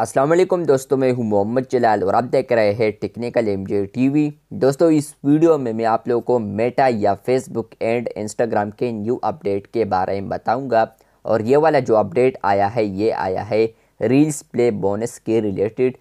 असलम दोस्तों मैं हूं मोहम्मद जलाल और आप देख रहे हैं technical M J T V दोस्तों इस वीडियो में मैं आप लोगों को मेटा या फेसबुक एंड इंस्टाग्राम के न्यू अपडेट के बारे में बताऊंगा और ये वाला जो अपडेट आया है ये आया है रील्स प्ले बोनस के रिलेटेड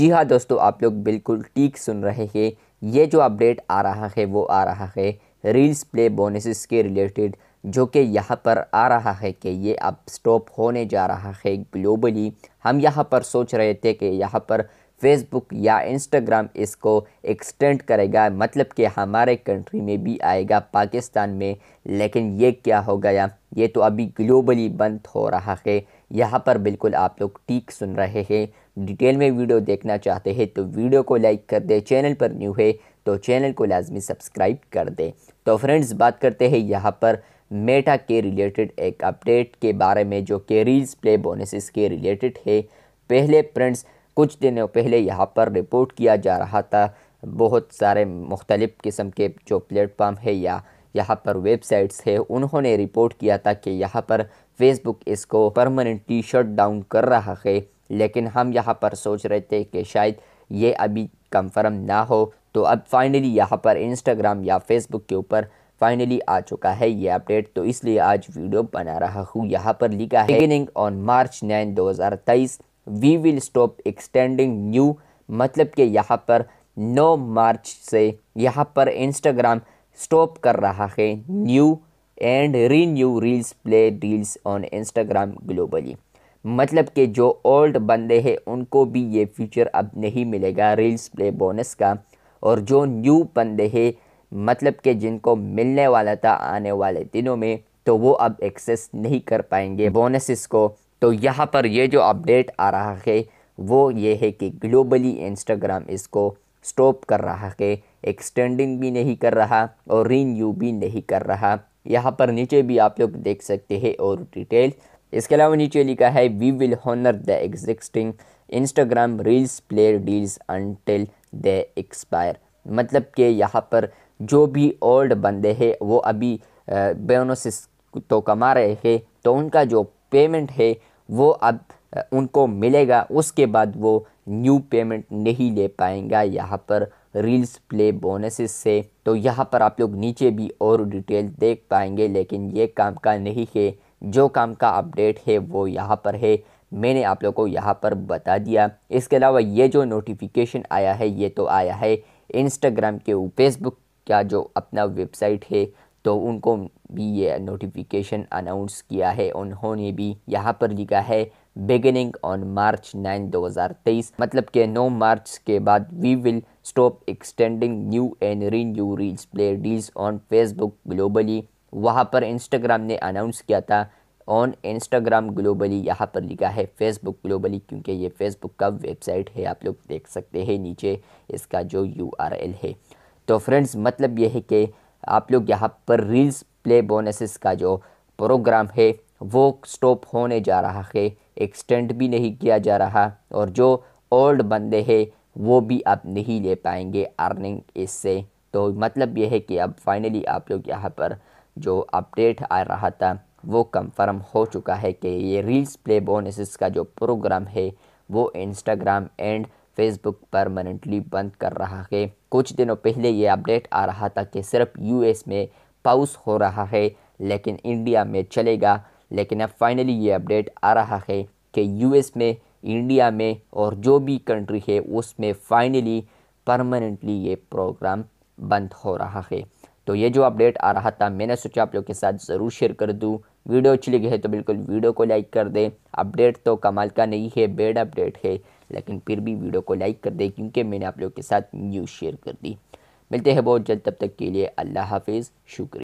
जी हाँ दोस्तों आप लोग बिल्कुल ठीक सुन रहे हैं ये जो अपडेट आ रहा है वो आ रहा है रील्स प्ले बोनसिस के रिलेटेड जो कि यहाँ पर आ रहा है कि ये अब स्टॉप होने जा रहा है ग्लोबली हम यहाँ पर सोच रहे थे कि यहाँ पर फेसबुक या इंस्टाग्राम इसको एक्सटेंड करेगा मतलब कि हमारे कंट्री में भी आएगा पाकिस्तान में लेकिन ये क्या हो गया ये तो अभी ग्लोबली बंद हो रहा है यहाँ पर बिल्कुल आप लोग ठीक सुन रहे हैं डिटेल में वीडियो देखना चाहते हैं तो वीडियो को लाइक कर दे चैनल पर न्यू है तो चैनल को लाजमी सब्सक्राइब कर दे तो फ्रेंड्स बात करते हैं यहाँ पर मेटा के रिलेटेड एक अपडेट के बारे में जो कि रील्स प्ले बोनसेस के रिलेटेड है पहले प्रिंट्स कुछ दिनों पहले यहाँ पर रिपोर्ट किया जा रहा था बहुत सारे मुख्तलिफ़ किस्म के जो प्लेटफॉर्म है या यहाँ पर वेबसाइट्स है उन्होंने रिपोर्ट किया था कि यहाँ पर फेसबुक इसको परमानेंटली शट डाउन कर रहा है लेकिन हम यहाँ पर सोच रहे थे कि शायद ये अभी कंफर्म ना हो तो अब फाइनली यहाँ पर इंस्टाग्राम या फेसबुक के ऊपर फाइनली आ चुका है ये अपडेट तो इसलिए आज वीडियो बना रहा हूँ यहाँ पर लिखा है बिगिनिंग ऑन मार्च नाइन दो हज़ार तेईस we will stop extending new मतलब कि यहाँ पर 9 मार्च से यहाँ पर इंस्टाग्राम स्टॉप कर रहा है new and renew reels play reels on Instagram globally मतलब कि जो ओल्ड बंदे हैं उनको भी ये फीचर अब नहीं मिलेगा रील्स प्ले बोनस का और जो न्यू बंदे हैं मतलब कि जिनको मिलने वाला था आने वाले दिनों में तो वो अब एक्सेस नहीं कर पाएंगे बोनसेस को तो यहाँ पर ये जो अपडेट आ रहा है वो ये है कि ग्लोबली इंस्टाग्राम इसको स्टॉप कर रहा है एक्सटेंडिंग भी नहीं कर रहा और रीन्यू भी नहीं कर रहा यहाँ पर नीचे भी आप लोग देख सकते हैं और डिटेल इसके अलावा नीचे लिखा है we will honour the existing Instagram reels player deals until the expire मतलब कि यहाँ पर जो भी ओल्ड बंदे हैं वो अभी बोनसिस तो कमा रहे हैं तो उनका जो पेमेंट है वो अब उनको मिलेगा उसके बाद वो न्यू पेमेंट नहीं ले पाएंगा यहाँ पर रील्स प्ले बोनसेस से तो यहाँ पर आप लोग नीचे भी और डिटेल देख पाएंगे लेकिन ये काम का नहीं है जो काम का अपडेट है वो यहाँ पर है मैंने आप लोगों को यहाँ पर बता दिया इसके अलावा ये जो नोटिफिकेशन आया है ये तो आया है इंस्टाग्राम के फेसबुक क्या जो अपना वेबसाइट है तो उनको भी ये नोटिफिकेशन अनाउंस किया है उन्होंने भी यहाँ पर लिखा है बिगिनिंग ऑन मार्च 9 2023 मतलब कि 9 मार्च के बाद we will stop extending new and renew reels play deals on Facebook globally वहाँ पर इंस्टाग्राम ने अनाउंस किया था ऑन इंस्टाग्राम ग्लोबली यहाँ पर लिखा है फेसबुक ग्लोबली क्योंकि ये फेसबुक का वेबसाइट है आप लोग देख सकते हैं नीचे इसका जो यू है तो फ्रेंड्स मतलब ये है कि आप लोग यहाँ पर रील्स प्ले बोनसेस का जो प्रोग्राम है वो स्टॉप होने जा रहा है एक्सटेंड भी नहीं किया जा रहा और जो ओल्ड बंदे हैं वो भी आप नहीं ले पाएंगे अर्निंग इससे तो मतलब यह है कि अब फाइनली आप लोग यहाँ पर जो अपडेट आ रहा था वो कंफर्म हो चुका है कि ये रील्स प्ले बोनसेस का जो प्रोग्राम है वो इंस्टाग्राम एंड फेसबुक परमानेंटली बंद कर रहा है कुछ दिनों पहले ये अपडेट आ रहा था कि सिर्फ यूएस में पाउस हो रहा है लेकिन इंडिया में चलेगा लेकिन अब फाइनली ये अपडेट आ रहा है कि यूएस में इंडिया में और जो भी कंट्री है उसमें फाइनली परमानेंटली ये प्रोग्राम बंद हो रहा है तो ये जो अपडेट आ रहा था मैंने सोचा आप लोग के साथ ज़रूर शेयर कर दूँ वीडियो अच्छी लगी है तो बिल्कुल वीडियो को लाइक कर दें अपडेट तो कमाल का नहीं है बेड अपडेट है लेकिन फिर भी वीडियो को लाइक कर दें क्योंकि मैंने आप लोग के साथ न्यूज़ शेयर कर दी मिलते हैं बहुत जल्द तब तक के लिए अल्लाह हाफिज़ शुक्रिया